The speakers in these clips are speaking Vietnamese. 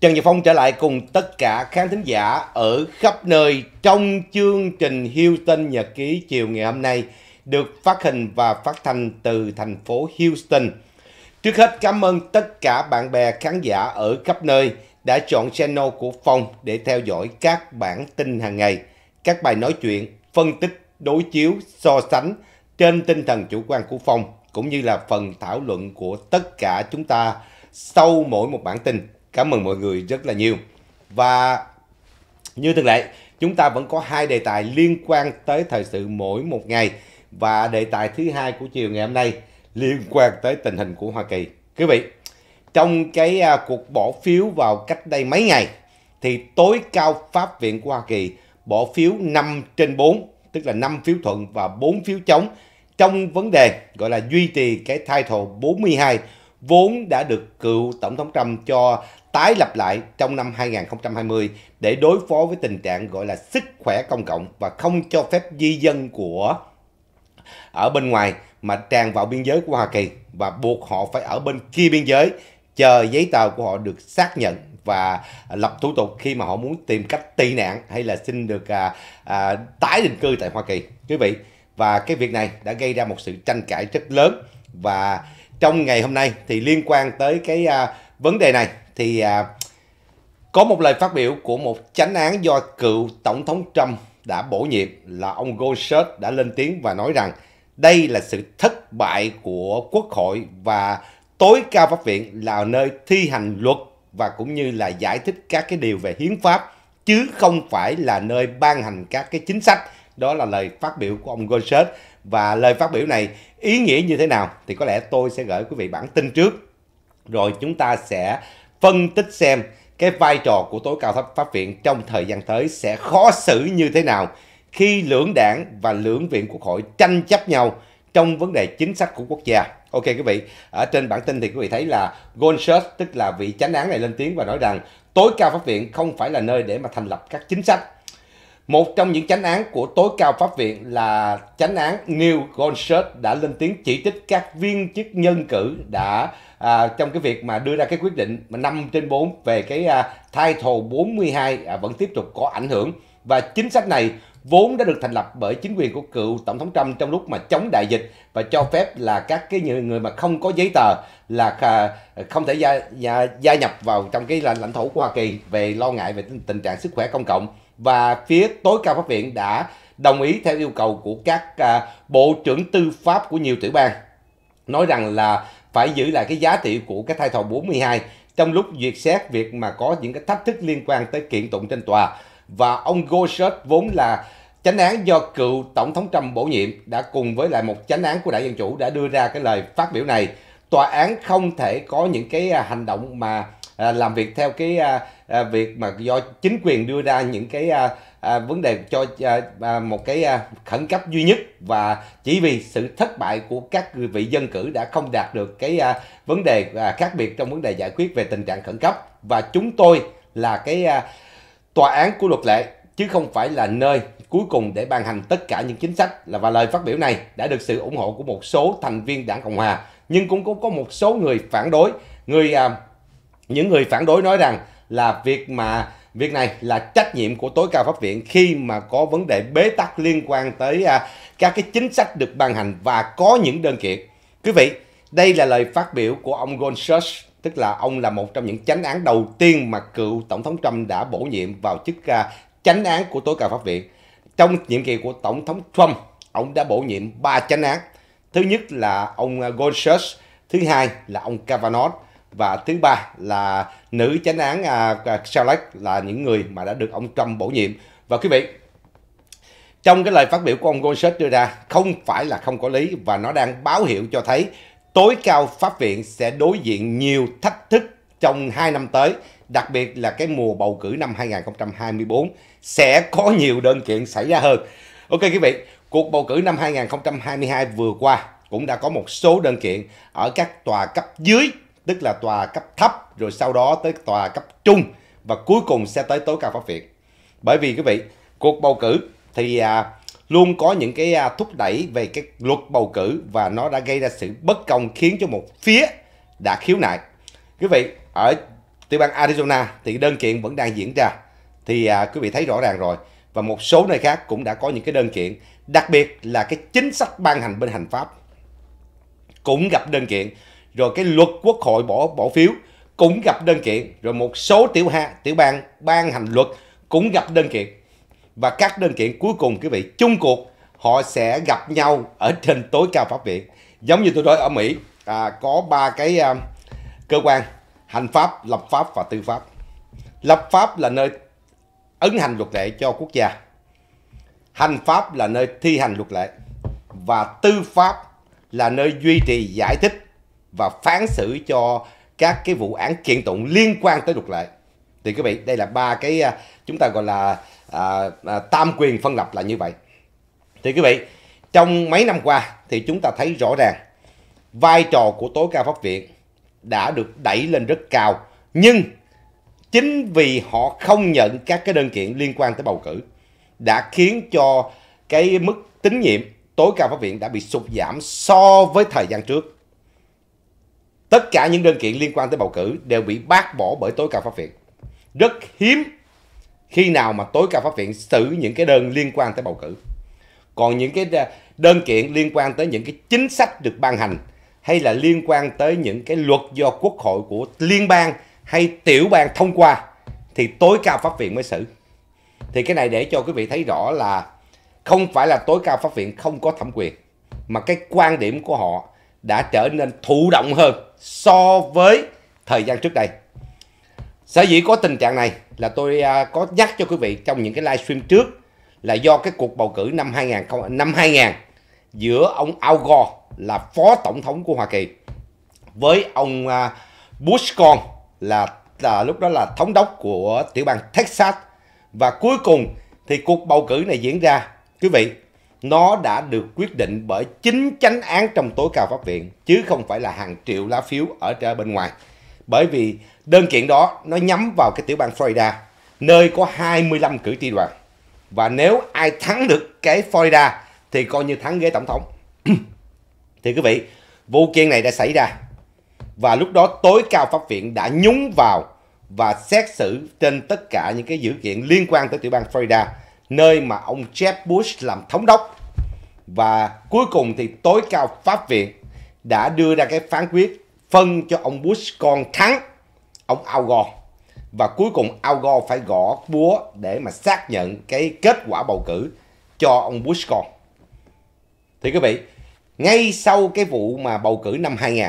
Trần Nhật Phong trở lại cùng tất cả khán thính giả ở khắp nơi trong chương trình Houston Nhật ký chiều ngày hôm nay được phát hình và phát thanh từ thành phố Houston. Trước hết cảm ơn tất cả bạn bè khán giả ở khắp nơi đã chọn channel của Phong để theo dõi các bản tin hàng ngày, các bài nói chuyện, phân tích, đối chiếu, so sánh trên tinh thần chủ quan của Phong cũng như là phần thảo luận của tất cả chúng ta sau mỗi một bản tin cảm ơn mọi người rất là nhiều và như thường lệ chúng ta vẫn có hai đề tài liên quan tới thời sự mỗi một ngày và đề tài thứ hai của chiều ngày hôm nay liên quan tới tình hình của Hoa Kỳ. Quý vị, trong cái à, cuộc bỏ phiếu vào cách đây mấy ngày thì tối cao pháp viện của Hoa Kỳ bỏ phiếu 5 trên 4, tức là 5 phiếu thuận và 4 phiếu chống trong vấn đề gọi là duy trì cái title 42 vốn đã được cựu Tổng thống Trump cho tái lập lại trong năm 2020 để đối phó với tình trạng gọi là sức khỏe công cộng và không cho phép di dân của ở bên ngoài mà tràn vào biên giới của Hoa Kỳ và buộc họ phải ở bên kia biên giới chờ giấy tờ của họ được xác nhận và lập thủ tục khi mà họ muốn tìm cách tị nạn hay là xin được à, à, tái định cư tại Hoa Kỳ quý vị và cái việc này đã gây ra một sự tranh cãi rất lớn và trong ngày hôm nay thì liên quan tới cái à, vấn đề này thì à, có một lời phát biểu của một chánh án do cựu tổng thống Trump đã bổ nhiệm là ông Gorsuch đã lên tiếng và nói rằng đây là sự thất bại của Quốc hội và tối cao pháp viện là nơi thi hành luật và cũng như là giải thích các cái điều về hiến pháp chứ không phải là nơi ban hành các cái chính sách đó là lời phát biểu của ông Gorsuch và lời phát biểu này ý nghĩa như thế nào thì có lẽ tôi sẽ gửi quý vị bản tin trước rồi chúng ta sẽ phân tích xem cái vai trò của tối cao thấp pháp viện trong thời gian tới sẽ khó xử như thế nào khi lưỡng đảng và lưỡng viện quốc hội tranh chấp nhau trong vấn đề chính sách của quốc gia. Ok quý vị, ở trên bản tin thì quý vị thấy là Goldshirt tức là vị chánh án này lên tiếng và nói rằng tối cao pháp viện không phải là nơi để mà thành lập các chính sách một trong những chánh án của tối cao pháp viện là chánh án Neil Gorsuch đã lên tiếng chỉ trích các viên chức nhân cử đã à, trong cái việc mà đưa ra cái quyết định mà 5 trên 4 về cái à, title 42 à, vẫn tiếp tục có ảnh hưởng và chính sách này vốn đã được thành lập bởi chính quyền của cựu tổng thống Trump trong lúc mà chống đại dịch và cho phép là các cái người người mà không có giấy tờ là không thể gia, gia, gia nhập vào trong cái lãnh thổ của Hoa Kỳ về lo ngại về tình trạng sức khỏe công cộng và phía tối cao pháp viện đã đồng ý theo yêu cầu của các à, bộ trưởng tư pháp của nhiều tiểu bang nói rằng là phải giữ lại cái giá trị của cái thai thọ 42 trong lúc duyệt xét việc mà có những cái thách thức liên quan tới kiện tụng trên tòa và ông Gorsuch vốn là chánh án do cựu tổng thống Trump bổ nhiệm đã cùng với lại một chánh án của đảng dân chủ đã đưa ra cái lời phát biểu này tòa án không thể có những cái à, hành động mà À, làm việc theo cái à, à, việc mà do chính quyền đưa ra những cái à, à, vấn đề cho à, à một cái à, khẩn cấp duy nhất và chỉ vì sự thất bại của các vị dân cử đã không đạt được cái à, vấn đề à, khác biệt trong vấn đề giải quyết về tình trạng khẩn cấp và chúng tôi là cái à, tòa án của luật lệ chứ không phải là nơi cuối cùng để ban hành tất cả những chính sách là và lời phát biểu này đã được sự ủng hộ của một số thành viên đảng cộng hòa nhưng cũng có một số người phản đối người à, những người phản đối nói rằng là việc mà việc này là trách nhiệm của tối cao pháp viện khi mà có vấn đề bế tắc liên quan tới à, các cái chính sách được ban hành và có những đơn kiện quý vị đây là lời phát biểu của ông Gorsuch tức là ông là một trong những chánh án đầu tiên mà cựu tổng thống Trump đã bổ nhiệm vào chức à, chánh án của tối cao pháp viện trong nhiệm kỳ của tổng thống Trump ông đã bổ nhiệm ba chánh án thứ nhất là ông à, Gorsuch thứ hai là ông Kavanaugh và thứ ba là nữ chánh án uh, là những người mà đã được ông Trump bổ nhiệm và quý vị trong cái lời phát biểu của ông Gorsuch đưa ra không phải là không có lý và nó đang báo hiệu cho thấy tối cao pháp viện sẽ đối diện nhiều thách thức trong 2 năm tới đặc biệt là cái mùa bầu cử năm 2024 sẽ có nhiều đơn kiện xảy ra hơn. Ok quý vị, cuộc bầu cử năm 2022 vừa qua cũng đã có một số đơn kiện ở các tòa cấp dưới tức là tòa cấp thấp rồi sau đó tới tòa cấp trung và cuối cùng sẽ tới tối cao pháp viện. Bởi vì quý vị, cuộc bầu cử thì à, luôn có những cái à, thúc đẩy về cái luật bầu cử và nó đã gây ra sự bất công khiến cho một phía đã khiếu nại. Quý vị, ở tiểu bang Arizona thì đơn kiện vẫn đang diễn ra. Thì à, quý vị thấy rõ ràng rồi và một số nơi khác cũng đã có những cái đơn kiện, đặc biệt là cái chính sách ban hành bên hành pháp cũng gặp đơn kiện rồi cái luật quốc hội bỏ bỏ phiếu cũng gặp đơn kiện rồi một số tiểu hạ tiểu bang ban hành luật cũng gặp đơn kiện và các đơn kiện cuối cùng quý vị chung cuộc họ sẽ gặp nhau ở trên tối cao pháp viện giống như tôi nói ở Mỹ à, có ba cái à, cơ quan hành pháp lập pháp và tư pháp lập pháp là nơi ấn hành luật lệ cho quốc gia hành pháp là nơi thi hành luật lệ và tư pháp là nơi duy trì giải thích và phán xử cho các cái vụ án kiện tụng liên quan tới luật lệ thì quý vị đây là ba cái à, chúng ta gọi là à, à, tam quyền phân lập là như vậy thì quý vị trong mấy năm qua thì chúng ta thấy rõ ràng vai trò của tối cao pháp viện đã được đẩy lên rất cao nhưng chính vì họ không nhận các cái đơn kiện liên quan tới bầu cử đã khiến cho cái mức tín nhiệm tối cao pháp viện đã bị sụt giảm so với thời gian trước Tất cả những đơn kiện liên quan tới bầu cử đều bị bác bỏ bởi tối cao pháp viện. Rất hiếm khi nào mà tối cao pháp viện xử những cái đơn liên quan tới bầu cử. Còn những cái đơn kiện liên quan tới những cái chính sách được ban hành hay là liên quan tới những cái luật do quốc hội của liên bang hay tiểu bang thông qua thì tối cao pháp viện mới xử. Thì cái này để cho quý vị thấy rõ là không phải là tối cao pháp viện không có thẩm quyền mà cái quan điểm của họ đã trở nên thụ động hơn so với thời gian trước đây. Sở dĩ có tình trạng này là tôi à, có nhắc cho quý vị trong những cái livestream trước là do cái cuộc bầu cử năm 2000 năm 2000 giữa ông Al Gore là phó tổng thống của Hoa Kỳ với ông à, Bush con là, là lúc đó là thống đốc của tiểu bang Texas và cuối cùng thì cuộc bầu cử này diễn ra quý vị nó đã được quyết định bởi chính chánh án trong tối cao pháp viện chứ không phải là hàng triệu lá phiếu ở bên ngoài bởi vì đơn kiện đó nó nhắm vào cái tiểu bang Florida nơi có 25 cử tri đoàn và nếu ai thắng được cái Florida thì coi như thắng ghế tổng thống thì quý vị vụ kiện này đã xảy ra và lúc đó tối cao pháp viện đã nhúng vào và xét xử trên tất cả những cái dữ kiện liên quan tới tiểu bang Florida nơi mà ông Jeb Bush làm thống đốc. Và cuối cùng thì tối cao Pháp viện đã đưa ra cái phán quyết phân cho ông Bush con thắng ông Al Gore. Và cuối cùng Al Gore phải gõ búa để mà xác nhận cái kết quả bầu cử cho ông Bush con. Thì quý vị, ngay sau cái vụ mà bầu cử năm 2000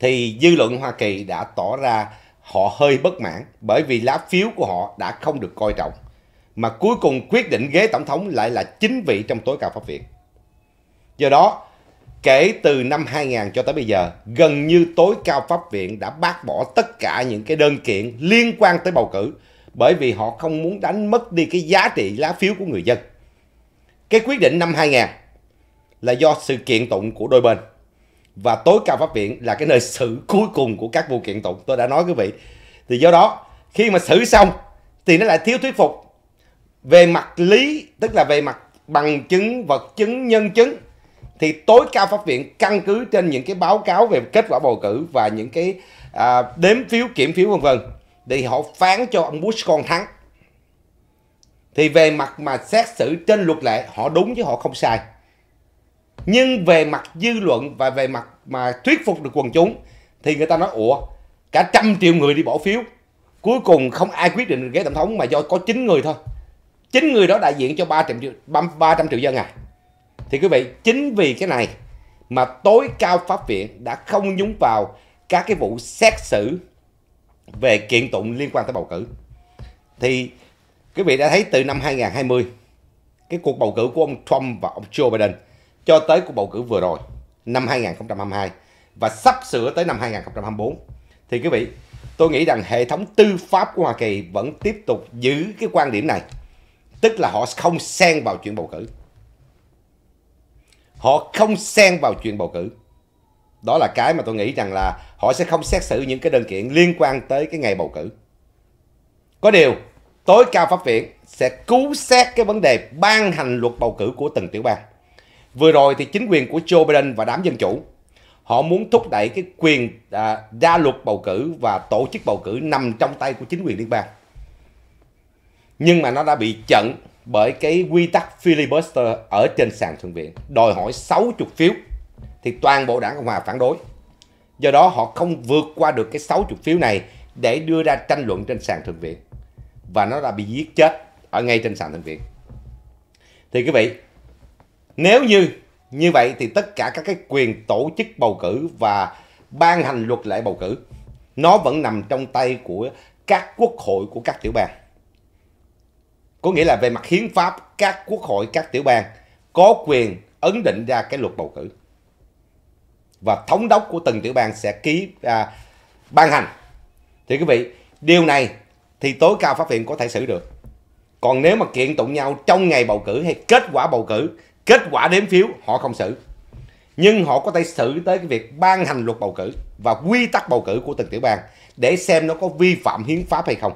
thì dư luận Hoa Kỳ đã tỏ ra họ hơi bất mãn bởi vì lá phiếu của họ đã không được coi trọng mà cuối cùng quyết định ghế tổng thống lại là chính vị trong tối cao pháp viện. Do đó, kể từ năm 2000 cho tới bây giờ, gần như tối cao pháp viện đã bác bỏ tất cả những cái đơn kiện liên quan tới bầu cử bởi vì họ không muốn đánh mất đi cái giá trị lá phiếu của người dân. Cái quyết định năm 2000 là do sự kiện tụng của đôi bên và tối cao pháp viện là cái nơi xử cuối cùng của các vụ kiện tụng tôi đã nói quý vị thì do đó khi mà xử xong thì nó lại thiếu thuyết phục về mặt lý tức là về mặt bằng chứng vật chứng nhân chứng thì tối cao pháp viện căn cứ trên những cái báo cáo về kết quả bầu cử và những cái à, đếm phiếu kiểm phiếu vân vân thì họ phán cho ông Bush con thắng thì về mặt mà xét xử trên luật lệ họ đúng chứ họ không sai nhưng về mặt dư luận và về mặt mà thuyết phục được quần chúng thì người ta nói ủa cả trăm triệu người đi bỏ phiếu cuối cùng không ai quyết định ghế tổng thống mà do có chín người thôi chính người đó đại diện cho 300 triệu 300 triệu dân à thì quý vị chính vì cái này mà tối cao pháp viện đã không nhúng vào các cái vụ xét xử về kiện tụng liên quan tới bầu cử thì quý vị đã thấy từ năm 2020 cái cuộc bầu cử của ông Trump và ông Joe Biden cho tới cuộc bầu cử vừa rồi năm 2022 và sắp sửa tới năm 2024 thì quý vị tôi nghĩ rằng hệ thống tư pháp của Hoa Kỳ vẫn tiếp tục giữ cái quan điểm này Tức là họ không xen vào chuyện bầu cử. Họ không xen vào chuyện bầu cử. Đó là cái mà tôi nghĩ rằng là họ sẽ không xét xử những cái đơn kiện liên quan tới cái ngày bầu cử. Có điều, tối cao pháp viện sẽ cứu xét cái vấn đề ban hành luật bầu cử của từng tiểu bang. Vừa rồi thì chính quyền của Joe Biden và đám Dân Chủ họ muốn thúc đẩy cái quyền à, ra luật bầu cử và tổ chức bầu cử nằm trong tay của chính quyền liên bang nhưng mà nó đã bị chặn bởi cái quy tắc filibuster ở trên sàn thượng viện đòi hỏi 60 phiếu thì toàn bộ đảng Cộng Hòa phản đối. Do đó họ không vượt qua được cái 60 phiếu này để đưa ra tranh luận trên sàn thượng viện và nó đã bị giết chết ở ngay trên sàn thượng viện. Thì quý vị, nếu như như vậy thì tất cả các cái quyền tổ chức bầu cử và ban hành luật lệ bầu cử nó vẫn nằm trong tay của các quốc hội của các tiểu bang có nghĩa là về mặt hiến pháp các quốc hội các tiểu bang có quyền ấn định ra cái luật bầu cử và thống đốc của từng tiểu bang sẽ ký à, ban hành thì quý vị điều này thì tối cao pháp viện có thể xử được còn nếu mà kiện tụng nhau trong ngày bầu cử hay kết quả bầu cử kết quả đếm phiếu họ không xử nhưng họ có thể xử tới cái việc ban hành luật bầu cử và quy tắc bầu cử của từng tiểu bang để xem nó có vi phạm hiến pháp hay không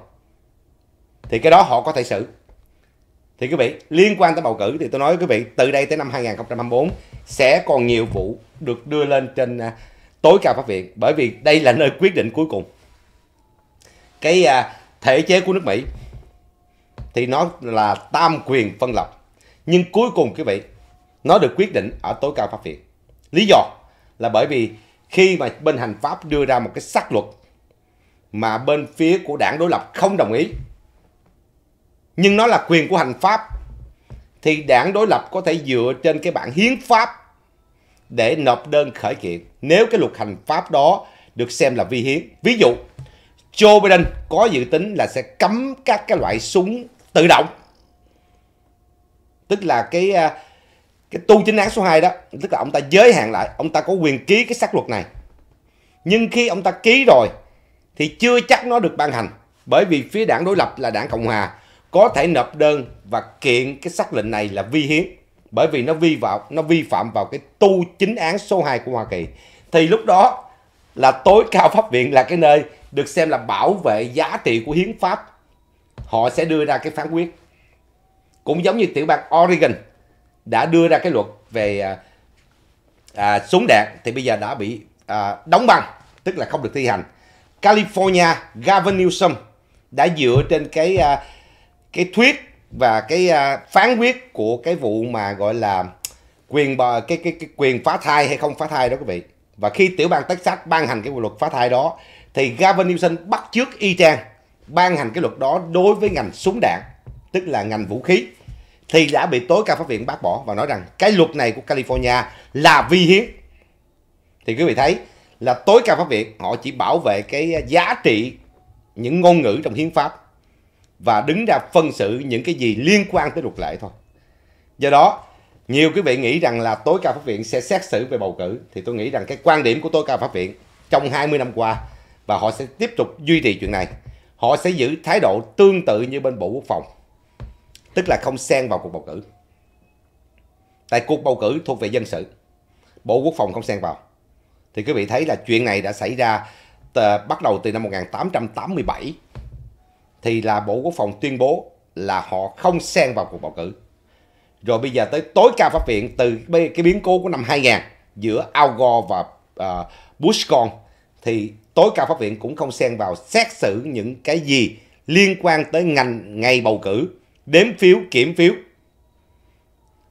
thì cái đó họ có thể xử thì quý vị liên quan tới bầu cử thì tôi nói quý vị từ đây tới năm 2024 sẽ còn nhiều vụ được đưa lên trên à, tối cao pháp viện bởi vì đây là nơi quyết định cuối cùng cái uh, thể chế của nước Mỹ thì nó là tam quyền phân lập nhưng cuối cùng quý vị nó được quyết định ở tối cao pháp viện lý do là bởi vì khi mà bên hành pháp đưa ra một cái xác luật mà bên phía của đảng đối lập không đồng ý nhưng nó là quyền của hành pháp thì đảng đối lập có thể dựa trên cái bản hiến pháp để nộp đơn khởi kiện nếu cái luật hành pháp đó được xem là vi hiến. Ví dụ, Joe Biden có dự tính là sẽ cấm các cái loại súng tự động. Tức là cái à, cái tu chính án số 2 đó, tức là ông ta giới hạn lại, ông ta có quyền ký cái xác luật này. Nhưng khi ông ta ký rồi thì chưa chắc nó được ban hành bởi vì phía đảng đối lập là đảng Cộng hòa có thể nộp đơn và kiện cái xác lệnh này là vi hiến bởi vì nó vi vào nó vi phạm vào cái tu chính án số 2 của Hoa Kỳ thì lúc đó là tối cao pháp viện là cái nơi được xem là bảo vệ giá trị của hiến pháp họ sẽ đưa ra cái phán quyết cũng giống như tiểu bang Oregon đã đưa ra cái luật về à, à, súng đạn thì bây giờ đã bị à, đóng băng tức là không được thi hành California Gavin Newsom đã dựa trên cái à, cái thuyết và cái à, phán quyết của cái vụ mà gọi là quyền bờ cái, cái cái quyền phá thai hay không phá thai đó quý vị và khi tiểu bang Texas ban hành cái luật phá thai đó thì Gavin Newsom bắt chước y chang ban hành cái luật đó đối với ngành súng đạn tức là ngành vũ khí thì đã bị tối cao pháp viện bác bỏ và nói rằng cái luật này của California là vi hiến thì quý vị thấy là tối cao pháp viện họ chỉ bảo vệ cái giá trị những ngôn ngữ trong hiến pháp và đứng ra phân xử những cái gì liên quan tới luật lệ thôi. Do đó, nhiều quý vị nghĩ rằng là tối cao pháp viện sẽ xét xử về bầu cử thì tôi nghĩ rằng cái quan điểm của tối cao pháp viện trong 20 năm qua và họ sẽ tiếp tục duy trì chuyện này. Họ sẽ giữ thái độ tương tự như bên Bộ Quốc phòng. Tức là không xen vào cuộc bầu cử. Tại cuộc bầu cử thuộc về dân sự. Bộ Quốc phòng không xen vào. Thì quý vị thấy là chuyện này đã xảy ra ờ, bắt đầu từ năm 1887 thì là Bộ Quốc phòng tuyên bố là họ không xen vào cuộc bầu cử. Rồi bây giờ tới tối cao pháp viện từ cái biến cố của năm 2000 giữa Al Gore và uh, Bush con thì tối cao pháp viện cũng không xen vào xét xử những cái gì liên quan tới ngành ngày bầu cử, đếm phiếu, kiểm phiếu.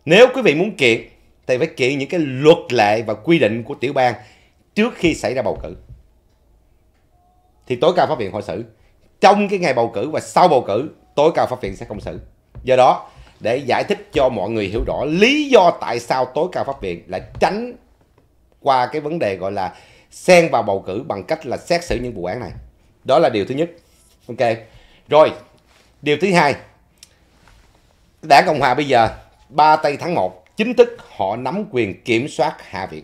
Nếu quý vị muốn kiện thì phải kiện những cái luật lệ và quy định của tiểu bang trước khi xảy ra bầu cử. Thì tối cao pháp viện hội xử trong cái ngày bầu cử và sau bầu cử tối cao pháp viện sẽ công xử do đó để giải thích cho mọi người hiểu rõ lý do tại sao tối cao pháp viện lại tránh qua cái vấn đề gọi là xen vào bầu cử bằng cách là xét xử những vụ án này đó là điều thứ nhất ok rồi điều thứ hai đảng cộng hòa bây giờ ba tây tháng 1 chính thức họ nắm quyền kiểm soát hạ viện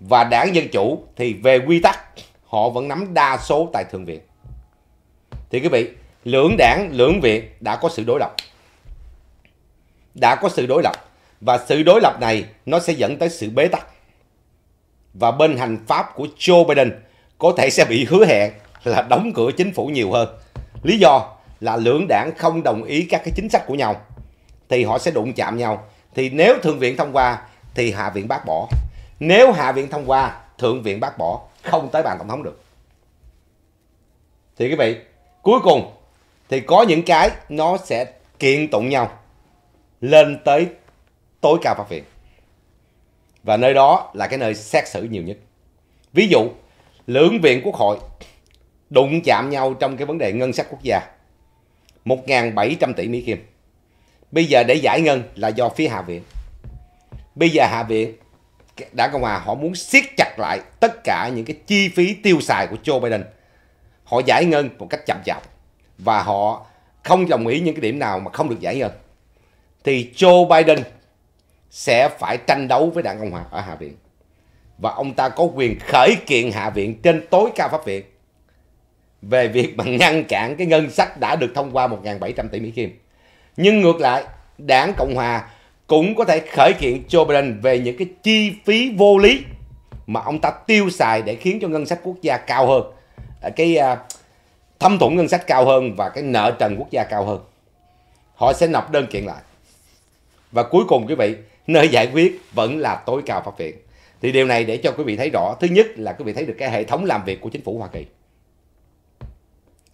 và đảng dân chủ thì về quy tắc họ vẫn nắm đa số tại thượng viện thì quý vị lưỡng đảng lưỡng viện đã có sự đối lập đã có sự đối lập và sự đối lập này nó sẽ dẫn tới sự bế tắc và bên hành pháp của Joe Biden có thể sẽ bị hứa hẹn là đóng cửa chính phủ nhiều hơn lý do là lưỡng đảng không đồng ý các cái chính sách của nhau thì họ sẽ đụng chạm nhau thì nếu thượng viện thông qua thì hạ viện bác bỏ nếu hạ viện thông qua thượng viện bác bỏ không tới bàn tổng thống được thì quý vị cuối cùng thì có những cái nó sẽ kiện tụng nhau lên tới tối cao pháp viện và nơi đó là cái nơi xét xử nhiều nhất ví dụ lưỡng viện quốc hội đụng chạm nhau trong cái vấn đề ngân sách quốc gia 1.700 tỷ Mỹ Kim bây giờ để giải ngân là do phía Hạ viện bây giờ Hạ viện đảng Cộng Hòa họ muốn siết chặt lại tất cả những cái chi phí tiêu xài của Joe Biden họ giải ngân một cách chậm chạp và họ không đồng ý những cái điểm nào mà không được giải ngân thì Joe Biden sẽ phải tranh đấu với đảng Cộng hòa ở Hạ viện và ông ta có quyền khởi kiện Hạ viện trên tối cao pháp viện về việc mà ngăn cản cái ngân sách đã được thông qua 1.700 tỷ Mỹ Kim. Nhưng ngược lại, đảng Cộng Hòa cũng có thể khởi kiện Joe Biden về những cái chi phí vô lý mà ông ta tiêu xài để khiến cho ngân sách quốc gia cao hơn Ờ, cái à, thâm thủng ngân sách cao hơn và cái nợ trần quốc gia cao hơn họ sẽ nộp đơn kiện lại và cuối cùng quý vị nơi giải quyết vẫn là tối cao pháp viện thì điều này để cho quý vị thấy rõ thứ nhất là quý vị thấy được cái hệ thống làm việc của chính phủ hoa kỳ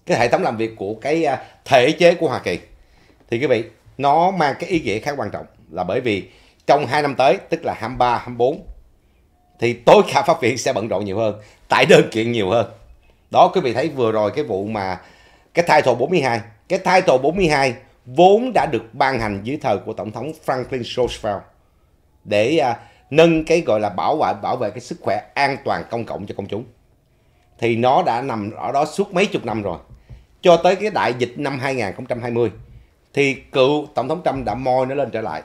cái hệ thống làm việc của cái à, thể chế của hoa kỳ thì quý vị nó mang cái ý nghĩa khá quan trọng là bởi vì trong 2 năm tới tức là 23 24 thì tối cao pháp viện sẽ bận rộn nhiều hơn tại đơn kiện nhiều hơn đó quý vị thấy vừa rồi cái vụ mà cái title 42 cái title 42 vốn đã được ban hành dưới thời của tổng thống Franklin Roosevelt để à, nâng cái gọi là bảo vệ bảo vệ cái sức khỏe an toàn công cộng cho công chúng thì nó đã nằm ở đó suốt mấy chục năm rồi cho tới cái đại dịch năm 2020 thì cựu tổng thống Trump đã moi nó lên trở lại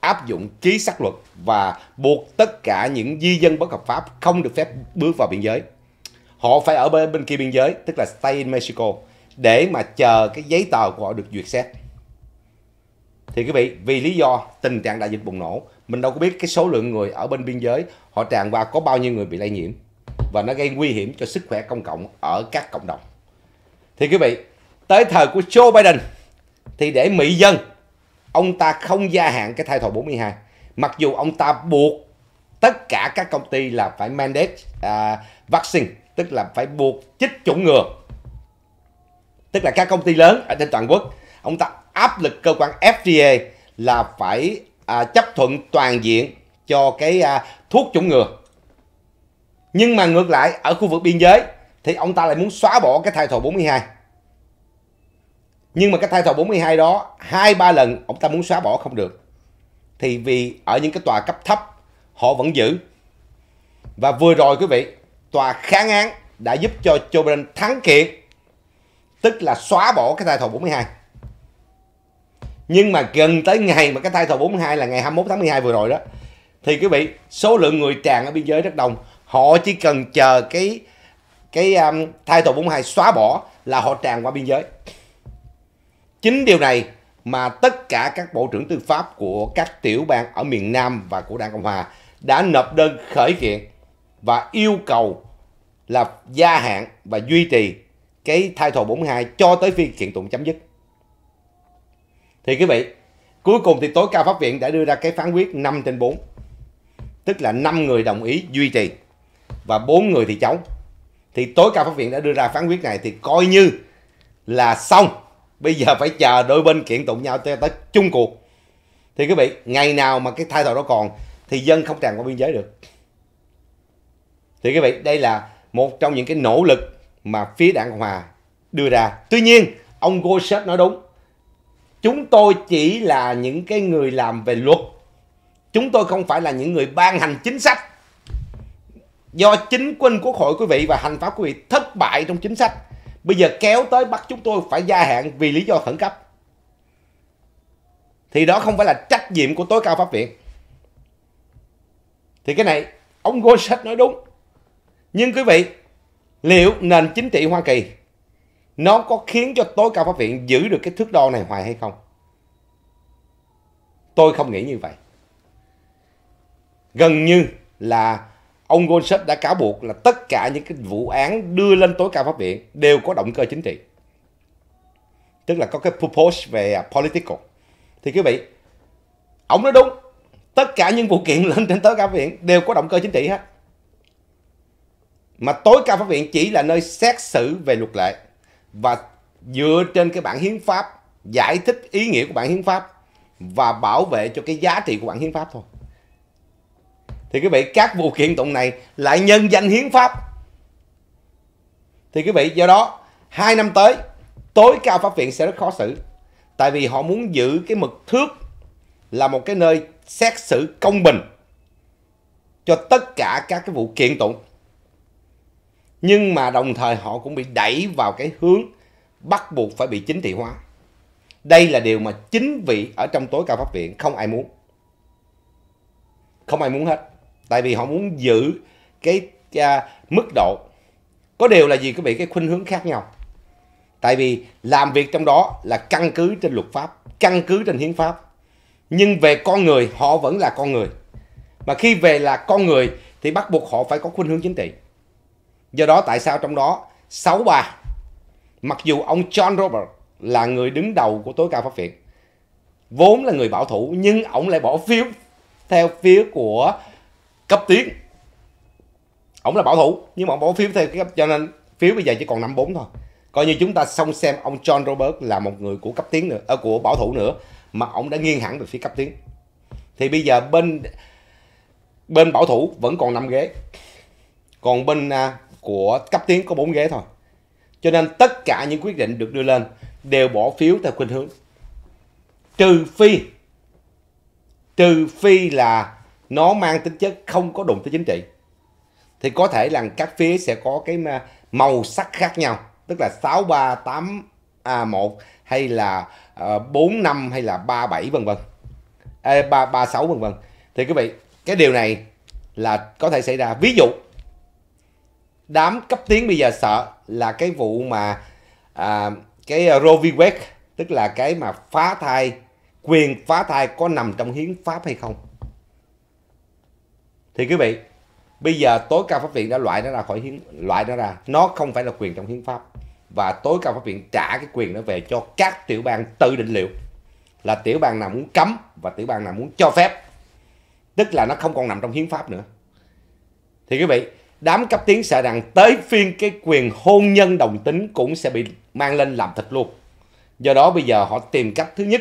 áp dụng ký sắc luật và buộc tất cả những di dân bất hợp pháp không được phép bước vào biên giới họ phải ở bên bên kia biên giới tức là stay in Mexico để mà chờ cái giấy tờ của họ được duyệt xét thì quý vị vì lý do tình trạng đại dịch bùng nổ mình đâu có biết cái số lượng người ở bên biên giới họ tràn qua có bao nhiêu người bị lây nhiễm và nó gây nguy hiểm cho sức khỏe công cộng ở các cộng đồng thì quý vị tới thời của Joe Biden thì để mỹ dân ông ta không gia hạn cái thay thọ 42 mặc dù ông ta buộc tất cả các công ty là phải mandate uh, vaccine tức là phải buộc chích chủng ngừa tức là các công ty lớn ở trên toàn quốc ông ta áp lực cơ quan FDA là phải à, chấp thuận toàn diện cho cái à, thuốc chủng ngừa nhưng mà ngược lại ở khu vực biên giới thì ông ta lại muốn xóa bỏ cái thai thổ 42 nhưng mà cái thai thổ 42 đó hai ba lần ông ta muốn xóa bỏ không được thì vì ở những cái tòa cấp thấp họ vẫn giữ và vừa rồi quý vị tòa kháng án đã giúp cho Joe Biden thắng kiện tức là xóa bỏ cái thai thầu 42 nhưng mà gần tới ngày mà cái thai thầu 42 là ngày 21 tháng 12 vừa rồi đó thì quý vị số lượng người tràn ở biên giới rất đông họ chỉ cần chờ cái cái um, thai tù 42 xóa bỏ là họ tràn qua biên giới chính điều này mà tất cả các bộ trưởng tư pháp của các tiểu bang ở miền Nam và của Đảng Cộng Hòa đã nộp đơn khởi kiện và yêu cầu là gia hạn và duy trì cái title 42 cho tới phiên kiện tụng chấm dứt. Thì quý vị, cuối cùng thì tối cao pháp viện đã đưa ra cái phán quyết 5 trên 4. Tức là 5 người đồng ý duy trì và 4 người thì chống. Thì tối cao pháp viện đã đưa ra phán quyết này thì coi như là xong. Bây giờ phải chờ đôi bên kiện tụng nhau tới, tới chung cuộc. Thì quý vị, ngày nào mà cái title đó còn thì dân không tràn qua biên giới được. Thì quý vị, đây là một trong những cái nỗ lực mà phía đảng Cộng Hòa đưa ra. Tuy nhiên, ông Gorsuch nói đúng. Chúng tôi chỉ là những cái người làm về luật. Chúng tôi không phải là những người ban hành chính sách. Do chính quân quốc hội quý vị và hành pháp quý vị thất bại trong chính sách. Bây giờ kéo tới bắt chúng tôi phải gia hạn vì lý do khẩn cấp. Thì đó không phải là trách nhiệm của tối cao pháp viện. Thì cái này ông Gorsuch nói đúng nhưng quý vị, liệu nền chính trị Hoa Kỳ nó có khiến cho tối cao pháp viện giữ được cái thước đo này hoài hay không? Tôi không nghĩ như vậy. Gần như là ông Gorsuch đã cáo buộc là tất cả những cái vụ án đưa lên tối cao pháp viện đều có động cơ chính trị. Tức là có cái purpose về political. Thì quý vị, ông nói đúng, tất cả những vụ kiện lên trên tối cao pháp viện đều có động cơ chính trị hết mà tối cao pháp viện chỉ là nơi xét xử về luật lệ và dựa trên cái bản hiến pháp giải thích ý nghĩa của bản hiến pháp và bảo vệ cho cái giá trị của bản hiến pháp thôi thì quý vị các vụ kiện tụng này lại nhân danh hiến pháp thì quý vị do đó hai năm tới tối cao pháp viện sẽ rất khó xử tại vì họ muốn giữ cái mực thước là một cái nơi xét xử công bình cho tất cả các cái vụ kiện tụng nhưng mà đồng thời họ cũng bị đẩy vào cái hướng bắt buộc phải bị chính trị hóa. Đây là điều mà chính vị ở trong tối cao pháp viện không ai muốn. Không ai muốn hết. Tại vì họ muốn giữ cái, cái à, mức độ. Có điều là gì quý vị cái khuynh hướng khác nhau. Tại vì làm việc trong đó là căn cứ trên luật pháp, căn cứ trên hiến pháp. Nhưng về con người họ vẫn là con người. Mà khi về là con người thì bắt buộc họ phải có khuynh hướng chính trị. Do đó tại sao trong đó 63 mặc dù ông John Robert là người đứng đầu của tối cao pháp viện vốn là người bảo thủ nhưng ông lại bỏ phiếu theo phía của cấp tiến ông là bảo thủ nhưng mà ông bỏ phiếu theo cấp cho nên phiếu bây giờ chỉ còn 54 thôi coi như chúng ta xong xem ông John Robert là một người của cấp tiến nữa ở à, của bảo thủ nữa mà ông đã nghiêng hẳn về phía cấp tiến thì bây giờ bên bên bảo thủ vẫn còn 5 ghế còn bên à, của cấp tiến có bốn ghế thôi. Cho nên tất cả những quyết định được đưa lên đều bỏ phiếu theo khuynh hướng. Trừ phi trừ phi là nó mang tính chất không có đụng tới chính trị thì có thể là các phía sẽ có cái màu sắc khác nhau tức là sáu ba tám một, hay là ờ, bốn năm, hay là ba bảy vân vân. ba ba sáu vân vân. Thì quý vị, cái điều này là có thể xảy ra. Ví dụ đám cấp tiến bây giờ sợ là cái vụ mà à, cái à, Roe v. Wade tức là cái mà phá thai quyền phá thai có nằm trong hiến pháp hay không thì quý vị bây giờ tối cao pháp viện đã loại nó ra khỏi hiến loại nó ra nó không phải là quyền trong hiến pháp và tối cao pháp viện trả cái quyền đó về cho các tiểu bang tự định liệu là tiểu bang nào muốn cấm và tiểu bang nào muốn cho phép tức là nó không còn nằm trong hiến pháp nữa thì quý vị đám cấp tiến sợ rằng tới phiên cái quyền hôn nhân đồng tính cũng sẽ bị mang lên làm thịt luôn do đó bây giờ họ tìm cách thứ nhất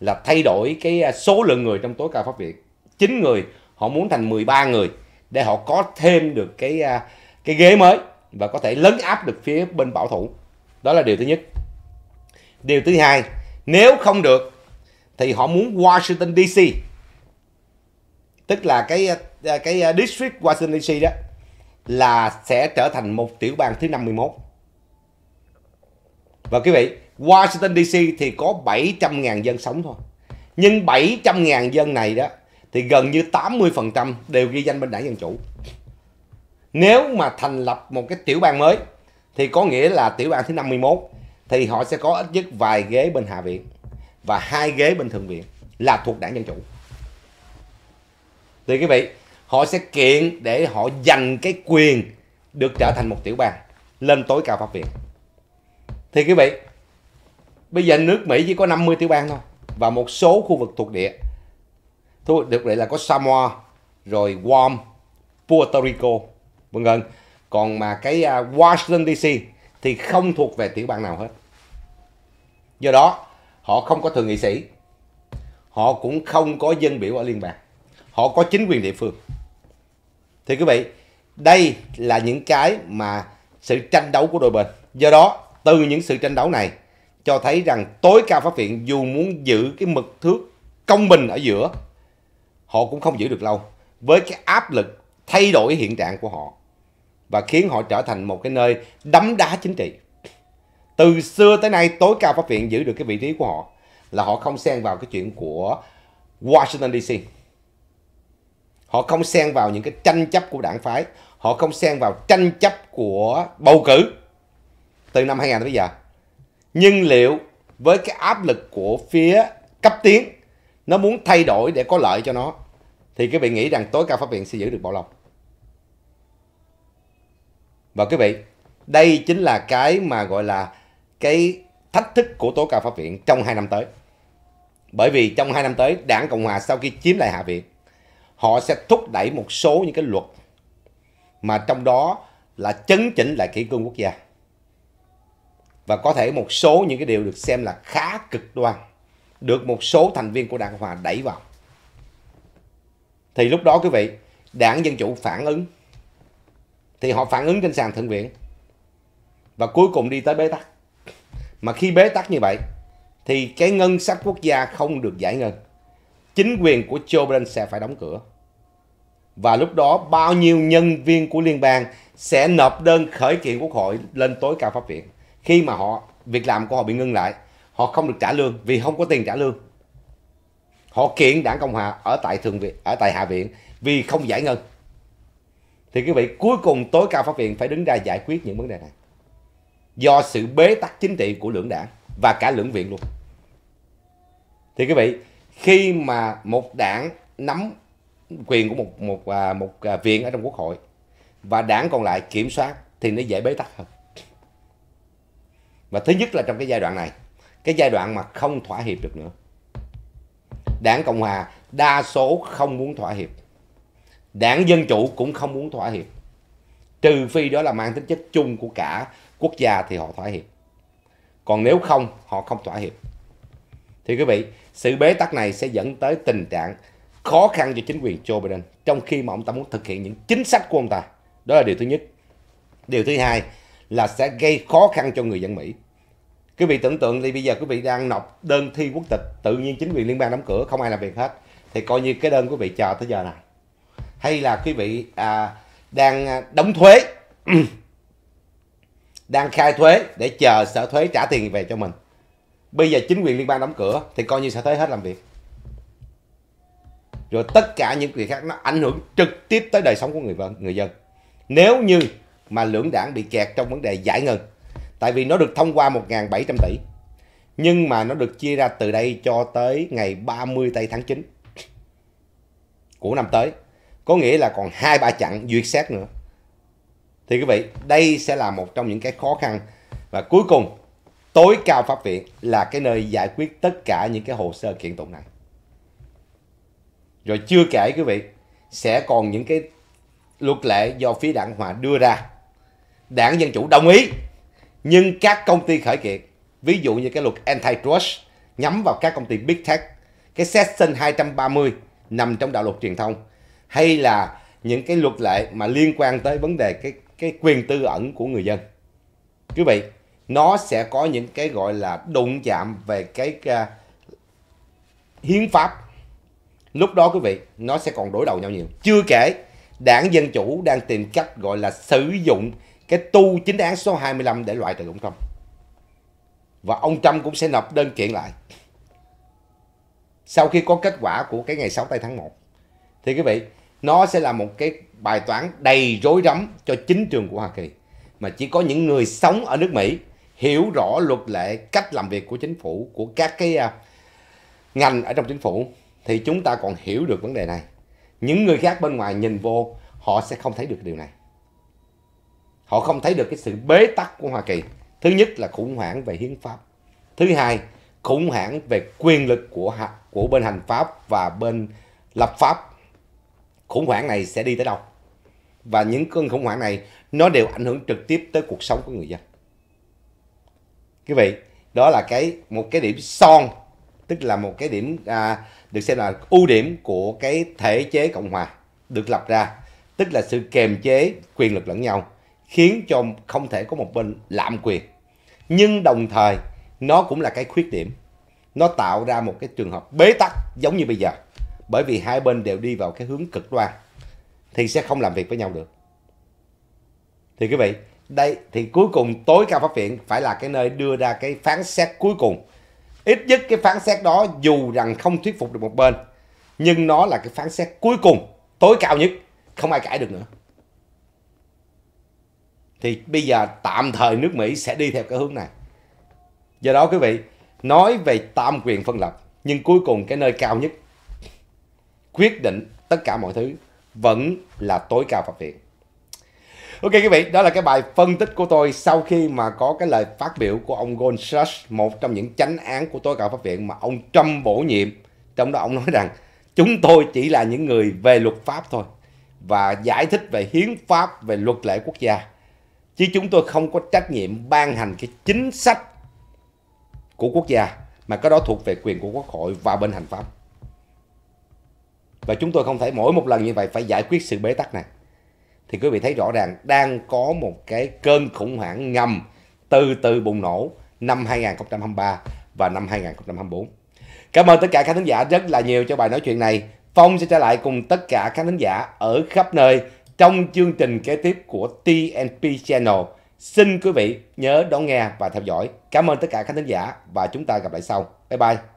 là thay đổi cái à, số lượng người trong tối cao pháp viện 9 người họ muốn thành 13 người để họ có thêm được cái à, cái ghế mới và có thể lấn áp được phía bên bảo thủ đó là điều thứ nhất điều thứ hai nếu không được thì họ muốn Washington DC tức là cái à, cái district Washington DC đó là sẽ trở thành một tiểu bang thứ 51. Và quý vị, Washington DC thì có 700.000 dân sống thôi. Nhưng 700.000 dân này đó thì gần như 80% đều ghi danh bên đảng Dân Chủ. Nếu mà thành lập một cái tiểu bang mới thì có nghĩa là tiểu bang thứ 51 thì họ sẽ có ít nhất vài ghế bên Hạ viện và hai ghế bên Thượng viện là thuộc đảng Dân Chủ. Thì quý vị, họ sẽ kiện để họ giành cái quyền được trở thành một tiểu bang lên tối cao pháp viện thì quý vị bây giờ nước mỹ chỉ có 50 tiểu bang thôi và một số khu vực thuộc địa thuộc được lại là có samoa rồi guam puerto rico vân vân còn mà cái à, washington dc thì không thuộc về tiểu bang nào hết do đó họ không có thượng nghị sĩ họ cũng không có dân biểu ở liên bang họ có chính quyền địa phương thì quý vị đây là những cái mà sự tranh đấu của đôi bên do đó từ những sự tranh đấu này cho thấy rằng tối cao phát hiện dù muốn giữ cái mực thước công bình ở giữa họ cũng không giữ được lâu với cái áp lực thay đổi hiện trạng của họ và khiến họ trở thành một cái nơi đấm đá chính trị từ xưa tới nay tối cao pháp viện giữ được cái vị trí của họ là họ không xen vào cái chuyện của Washington DC họ không xen vào những cái tranh chấp của đảng phái họ không xen vào tranh chấp của bầu cử từ năm 2000 tới bây giờ nhưng liệu với cái áp lực của phía cấp tiến nó muốn thay đổi để có lợi cho nó thì quý vị nghĩ rằng tối cao pháp viện sẽ giữ được bảo lộc? và quý vị đây chính là cái mà gọi là cái thách thức của tối cao pháp viện trong hai năm tới bởi vì trong hai năm tới đảng cộng hòa sau khi chiếm lại hạ viện họ sẽ thúc đẩy một số những cái luật mà trong đó là chấn chỉnh lại kỷ cương quốc gia và có thể một số những cái điều được xem là khá cực đoan được một số thành viên của đảng Hòa đẩy vào thì lúc đó quý vị đảng Dân Chủ phản ứng thì họ phản ứng trên sàn thượng viện và cuối cùng đi tới bế tắc mà khi bế tắc như vậy thì cái ngân sách quốc gia không được giải ngân chính quyền của Joe Biden sẽ phải đóng cửa và lúc đó bao nhiêu nhân viên của liên bang sẽ nộp đơn khởi kiện quốc hội lên tối cao pháp viện khi mà họ việc làm của họ bị ngưng lại họ không được trả lương vì không có tiền trả lương họ kiện đảng cộng hòa ở tại thượng viện ở tại hạ viện vì không giải ngân thì quý vị cuối cùng tối cao pháp viện phải đứng ra giải quyết những vấn đề này do sự bế tắc chính trị của lưỡng đảng và cả lưỡng viện luôn thì quý vị khi mà một đảng nắm quyền của một một à, một, một à, viện ở trong quốc hội và đảng còn lại kiểm soát thì nó dễ bế tắc hơn và thứ nhất là trong cái giai đoạn này cái giai đoạn mà không thỏa hiệp được nữa đảng cộng hòa đa số không muốn thỏa hiệp đảng dân chủ cũng không muốn thỏa hiệp trừ phi đó là mang tính chất chung của cả quốc gia thì họ thỏa hiệp còn nếu không họ không thỏa hiệp thì quý vị sự bế tắc này sẽ dẫn tới tình trạng khó khăn cho chính quyền Joe Biden trong khi mà ông ta muốn thực hiện những chính sách của ông ta. Đó là điều thứ nhất. Điều thứ hai là sẽ gây khó khăn cho người dân Mỹ. Quý vị tưởng tượng thì bây giờ quý vị đang nộp đơn thi quốc tịch, tự nhiên chính quyền liên bang đóng cửa, không ai làm việc hết. Thì coi như cái đơn quý vị chờ tới giờ này. Hay là quý vị à, đang đóng thuế, đang khai thuế để chờ sở thuế trả tiền về cho mình. Bây giờ chính quyền liên bang đóng cửa thì coi như sở thuế hết làm việc rồi tất cả những việc khác nó ảnh hưởng trực tiếp tới đời sống của người dân người dân nếu như mà lưỡng đảng bị kẹt trong vấn đề giải ngân tại vì nó được thông qua 1.700 tỷ nhưng mà nó được chia ra từ đây cho tới ngày 30 tây tháng 9 của năm tới có nghĩa là còn hai ba chặng duyệt xét nữa thì quý vị đây sẽ là một trong những cái khó khăn và cuối cùng tối cao pháp viện là cái nơi giải quyết tất cả những cái hồ sơ kiện tụng này rồi chưa kể quý vị, sẽ còn những cái luật lệ do phía đảng Hòa đưa ra. Đảng Dân Chủ đồng ý, nhưng các công ty khởi kiện, ví dụ như cái luật antitrust nhắm vào các công ty Big Tech, cái Section 230 nằm trong đạo luật truyền thông, hay là những cái luật lệ mà liên quan tới vấn đề cái cái quyền tư ẩn của người dân. Quý vị, nó sẽ có những cái gọi là đụng chạm về cái uh, hiến pháp Lúc đó quý vị, nó sẽ còn đối đầu nhau nhiều. Chưa kể, đảng Dân Chủ đang tìm cách gọi là sử dụng cái tu chính án số 25 để loại trừ ông Trump. Và ông Trump cũng sẽ nộp đơn kiện lại. Sau khi có kết quả của cái ngày 6 tây tháng 1. Thì quý vị, nó sẽ là một cái bài toán đầy rối rắm cho chính trường của Hoa Kỳ. Mà chỉ có những người sống ở nước Mỹ hiểu rõ luật lệ, cách làm việc của chính phủ, của các cái à, ngành ở trong chính phủ thì chúng ta còn hiểu được vấn đề này những người khác bên ngoài nhìn vô họ sẽ không thấy được điều này họ không thấy được cái sự bế tắc của hoa kỳ thứ nhất là khủng hoảng về hiến pháp thứ hai khủng hoảng về quyền lực của của bên hành pháp và bên lập pháp khủng hoảng này sẽ đi tới đâu và những cơn khủng hoảng này nó đều ảnh hưởng trực tiếp tới cuộc sống của người dân quý vị đó là cái một cái điểm son tức là một cái điểm à, được xem là ưu điểm của cái thể chế cộng hòa được lập ra tức là sự kềm chế quyền lực lẫn nhau khiến cho không thể có một bên lạm quyền nhưng đồng thời nó cũng là cái khuyết điểm nó tạo ra một cái trường hợp bế tắc giống như bây giờ bởi vì hai bên đều đi vào cái hướng cực đoan thì sẽ không làm việc với nhau được thì quý vị đây thì cuối cùng tối cao pháp viện phải là cái nơi đưa ra cái phán xét cuối cùng ít nhất cái phán xét đó dù rằng không thuyết phục được một bên nhưng nó là cái phán xét cuối cùng tối cao nhất không ai cãi được nữa thì bây giờ tạm thời nước Mỹ sẽ đi theo cái hướng này do đó quý vị nói về tam quyền phân lập nhưng cuối cùng cái nơi cao nhất quyết định tất cả mọi thứ vẫn là tối cao pháp viện ok quý vị đó là cái bài phân tích của tôi sau khi mà có cái lời phát biểu của ông Goldschlatt một trong những chánh án của tối cao pháp viện mà ông Trump bổ nhiệm trong đó ông nói rằng chúng tôi chỉ là những người về luật pháp thôi và giải thích về hiến pháp về luật lệ quốc gia chứ chúng tôi không có trách nhiệm ban hành cái chính sách của quốc gia mà cái đó thuộc về quyền của quốc hội và bên hành pháp và chúng tôi không thể mỗi một lần như vậy phải giải quyết sự bế tắc này thì quý vị thấy rõ ràng đang có một cái cơn khủng hoảng ngầm từ từ bùng nổ năm 2023 và năm 2024. Cảm ơn tất cả khán thính giả rất là nhiều cho bài nói chuyện này. Phong sẽ trở lại cùng tất cả khán thính giả ở khắp nơi trong chương trình kế tiếp của TNP Channel. Xin quý vị nhớ đón nghe và theo dõi. Cảm ơn tất cả khán thính giả và chúng ta gặp lại sau. Bye bye.